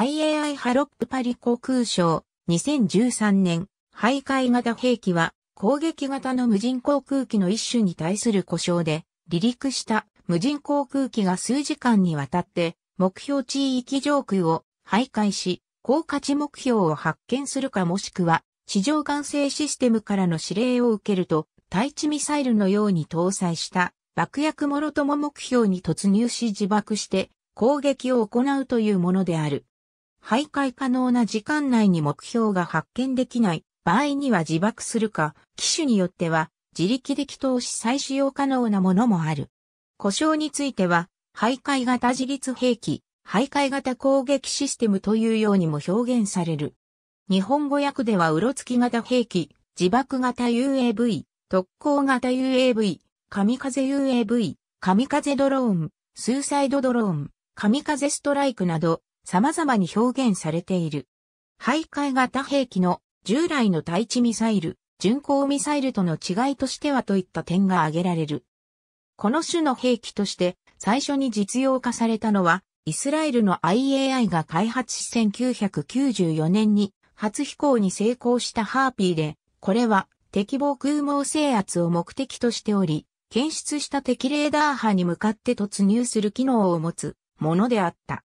IAI ハロップパリ航空省2013年、徘徊型兵器は攻撃型の無人航空機の一種に対する故障で、離陸した無人航空機が数時間にわたって目標地域上空を徘徊し、高価値目標を発見するかもしくは、地上管制システムからの指令を受けると、対地ミサイルのように搭載した爆薬もろとも目標に突入し自爆して攻撃を行うというものである。徘徊可能な時間内に目標が発見できない場合には自爆するか、機種によっては自力で投資し再使用可能なものもある。故障については、徘徊型自立兵器、徘徊型攻撃システムというようにも表現される。日本語訳ではうろつき型兵器、自爆型 UAV、特攻型 UAV、神風 UAV、神風ドローン、スーサイドドローン、神風ストライクなど、様々に表現されている。徘徊型兵器の従来の対地ミサイル、巡航ミサイルとの違いとしてはといった点が挙げられる。この種の兵器として最初に実用化されたのは、イスラエルの IAI が開発し1994年に初飛行に成功したハーピーで、これは敵防空網制圧を目的としており、検出した敵レーダー波に向かって突入する機能を持つものであった。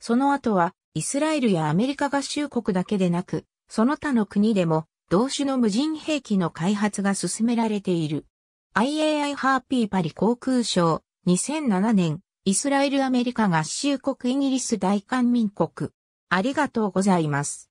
その後は、イスラエルやアメリカ合衆国だけでなく、その他の国でも、同種の無人兵器の開発が進められている。IAI ハーピーパリ航空ショー2007年、イスラエルアメリカ合衆国イギリス大韓民国。ありがとうございます。